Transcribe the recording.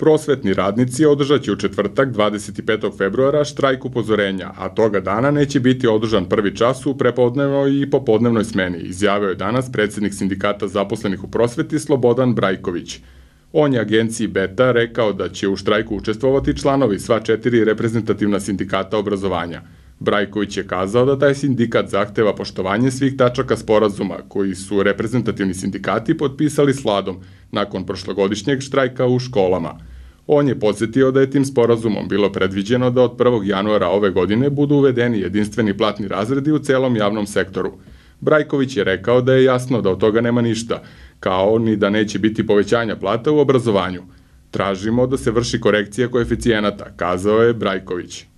Prosvetni radnici održat će u četvrtak 25. februara štrajk upozorenja, a toga dana neće biti održan prvi čas u prepodnevnoj i popodnevnoj smeni, izjavio je danas predsednik sindikata zaposlenih u prosveti Slobodan Brajković. On je agenciji Beta rekao da će u štrajku učestvovati članovi sva četiri reprezentativna sindikata obrazovanja. Brajković je kazao da taj sindikat zahteva poštovanje svih tačaka sporazuma koji su reprezentativni sindikati potpisali sladom nakon prošlogodišnjeg štrajka u školama – On je podsjetio da je tim sporazumom bilo predviđeno da od 1. januara ove godine budu uvedeni jedinstveni platni razredi u celom javnom sektoru. Brajković je rekao da je jasno da od toga nema ništa, kao ni da neće biti povećanja plata u obrazovanju. Tražimo da se vrši korekcija koeficijenata, kazao je Brajković.